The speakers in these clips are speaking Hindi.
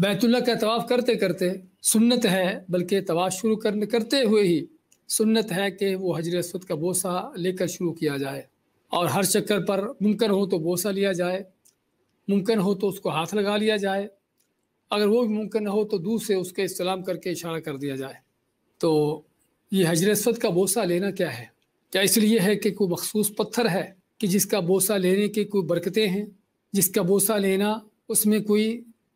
बैतुल्ला का तवाफ़ करते करते सुन्नत है बल्कि तवाफ़ शुरू करने करते हुए ही सुन्नत है कि वो हजर असद का बोसा लेकर शुरू किया जाए और हर चक्कर पर मुमकिन हो तो बोसा लिया जाए मुमकिन हो तो उसको हाथ लगा लिया जाए अगर वो भी मुमकिन हो तो दूर से उसके इस्लाम करके इशारा कर दिया जाए तो ये हजर असद का बोसा लेना क्या है क्या इसलिए है कि कोई मखसूस पत्थर है कि जिसका बोसा लेने की कोई बरकतें हैं जिसका बोसा लेना उसमें कोई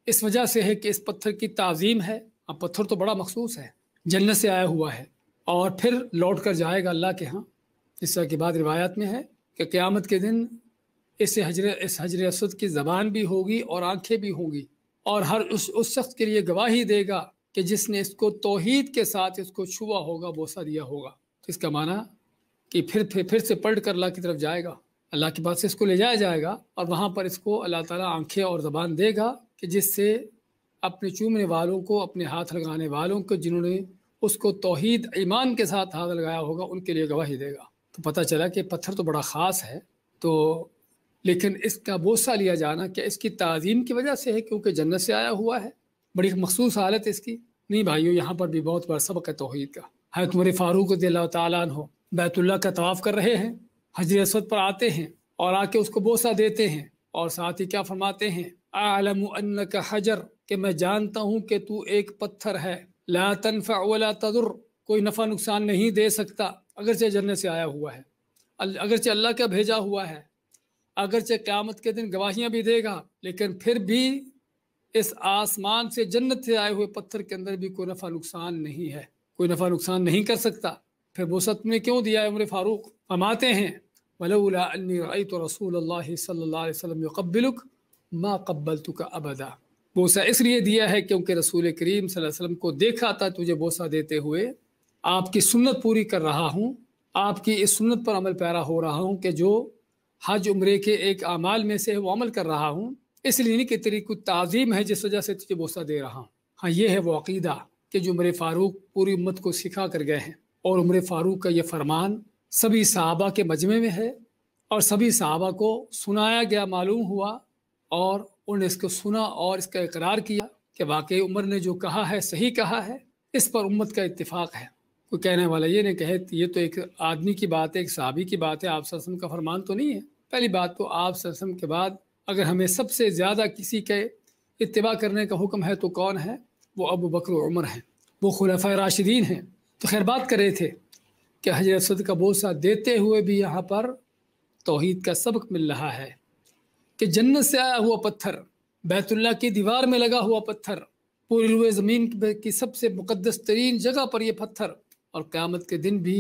इस वजह से है कि इस पत्थर की तज़ीम है अब पत्थर तो बड़ा मखसूस है जन्नत से आया हुआ है और फिर लौट कर जाएगा अल्लाह के यहाँ इस तरह की बात रिवायत में है कि क़्यामत के दिन इस हजर इस हजर असद की ज़बान भी होगी और आंखें भी होंगी और हर उस उस शख्स के लिए गवाही देगा कि जिसने इसको तोहद के साथ इसको छुआ होगा बोसा दिया होगा तो इसका माना कि फिर फिर फिर से पलट कर अल्लाह की तरफ जाएगा अल्लाह के पास से इसको ले जाया जाएगा और वहाँ पर इसको अल्लाह ताला आंखें और ज़बान देगा कि जिससे अपने चूमने वालों को अपने हाथ लगाने वालों को जिन्होंने उसको तोहद ईमान के साथ हाथ लगाया होगा उनके लिए गवाही देगा तो पता चला कि पत्थर तो बड़ा ख़ास है तो लेकिन इसका बोसा लिया जाना क्या इसकी तज़ीम की वजह से है क्योंकि जन्नत से आया हुआ है बड़ी मखसूस हालत इसकी नहीं भाइयों यहाँ पर भी बहुत बड़ा सबक है तोहद का है तुम्हारे फ़ारूक तन हो बैतुल्ला का तवाफ़ कर रहे हैं हजर पर आते हैं और आके उसको बोसा देते हैं और साथ ही क्या फरमाते हैं आलम का हजर के मैं जानता हूँ कि तू एक पत्थर है ला तनफ़ा वला तदुर कोई नफ़ा नुकसान नहीं दे सकता अगरचे जन्नत से आया हुआ है अगरचे अल्लाह का भेजा हुआ है अगरचे क़्यामत के दिन गवाहियाँ भी देगा लेकिन फिर भी इस आसमान से जन्नत से आए हुए पत्थर के अंदर भी कोई नफ़ा नुकसान नहीं है कोई नफ़ा नुकसान नहीं कर सकता फिर वसत में क्यों दिया है उम्र फ़ारूक हम आते हैं वलऊला तो रसूल सल्ला वसलम माँ कब्बल तुका अबदा बोसा इसलिए दिया है क्योंकि रसूल करीम वसल्लम को देखा था तुझे बोसा देते हुए आपकी सुन्नत पूरी कर रहा हूँ आपकी इस सुन्नत पर अमल पैरा हो रहा हूँ कि जो हज उम्र के एक अमाल में से है वो अमल कर रहा हूँ इसलिए नहीं कि तेरी कुछ तज़ीम है जिस वजह से तुझे बोसा दे रहा हूँ हाँ ये है वो अकीदा कि जो उम्र फ़ारूक पूरी उम्मत को सिखा कर गए हैं और उम्र फ़ारूक का ये फरमान सभी सहाबा के मजमे में है और सभी सहाबा को सुनाया गया मालूम हुआ और उन्होंने इसको सुना और इसका इकरार किया कि वाकई उमर ने जो कहा है सही कहा है इस पर उम्मत का इतफ़ाक़ है कोई कहने वाला ये नहीं कहे ये तो एक आदमी की बात है एक सहाबी की बात है आप सरसम का फरमान तो नहीं है पहली बात तो आप सरसम के बाद अगर हमें सबसे ज़्यादा किसी के इतवा करने का हुक्म है तो कौन है वो अब बकर उमर हैं वो खुलफ़ राशिदीन हैं तो खैर बात कर रहे थे कि हजरत का बोसा देते हुए भी यहाँ पर तोहद का सबक मिल रहा है कि जन्नत से आया हुआ पत्थर बैतुल्ला की दीवार में लगा हुआ पत्थर पूरी रुए ज़मीन की सबसे मुकदस तरीन जगह पर यह पत्थर और क़्यामत के दिन भी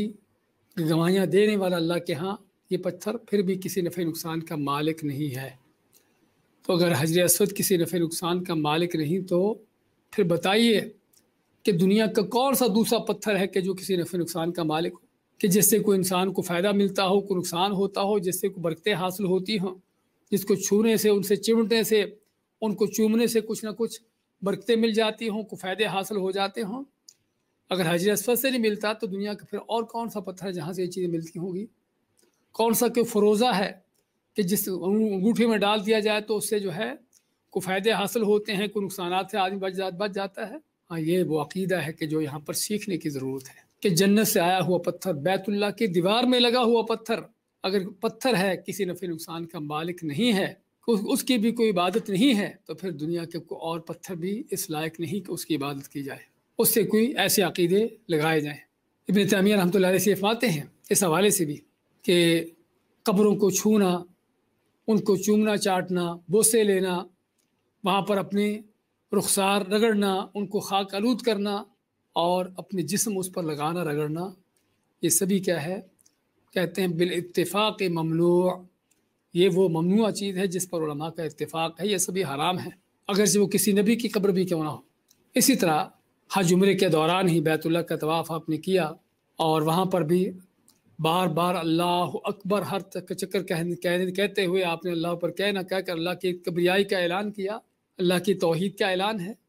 गवाहियाँ देने वाला अल्लाह के यहाँ ये पत्थर फिर भी किसी नफ़े नुकसान का मालिक नहीं है तो अगर हजर असद किसी नफ़े नुकसान का मालिक नहीं तो फिर बताइए कि दुनिया का कौन सा दूसरा पत्थर है कि जो किसी नफ़े नुकसान का मालिक हो कि जिससे कोई इंसान को फ़ायदा मिलता हो कोई नुकसान होता हो जिससे कोई बरकतें हासिल होती हों जिसको छूने से उनसे चिमटने से उनको चूमने से कुछ ना कुछ बरकतें मिल जाती हों को फ़ायदे हासिल हो जाते हों अगर हजर असफत से नहीं मिलता तो दुनिया का फिर और कौन सा पत्थर है जहाँ से ये चीज़ें मिलती होंगी कौन सा क्यों फरोज़ा है कि जिस अंगूठे में डाल दिया जाए तो उससे जो है को फ़ायदे हासिल होते हैं कोई नुकसान से आदमी बच जा बच जाता है हाँ ये वो अकीदा है कि जो यहाँ पर सीखने की ज़रूरत है कि जन्नत से आया हुआ पत्थर बैतुल्ला की दीवार में लगा हुआ पत्थर अगर पत्थर है किसी नफ़े नुकसान का मालिक नहीं है उसकी भी कोई इबादत नहीं है तो फिर दुनिया के को और पत्थर भी इस लायक नहीं कि उसकी इबादत की जाए उससे कोई ऐसे अकीदे लगाए जाएँ इबन तैमिया रहमत से फाते हैं इस हवाले से भी कि कब्रों को छूना उनको चूमना चाटना बोसे लेना वहाँ पर अपने रुखसार रगड़ना उनको खाक आलूद करना और अपने जिस्म उस पर लगाना रगड़ना ये सभी क्या है कहते हैं इतफाक ममनू ये वो ममनू चीज़ है जिस पर उलमा का इतफ़ाक़ है ये सभी हराम है अगरचे वो किसी नबी की कब्र भी क्यों ना हो इसी तरह हज उम्र के दौरान ही बैतुल्ला का तवाफ़ आपने किया और वहाँ पर भी बार बार अल्लाह अकबर हर तक चक्कर कह कह कहते हुए आपने अल्लाह पर कहना कहकर अल्लाह की कब्रियाई का ऐलान किया अल्लाह की तोहद का ऐलान है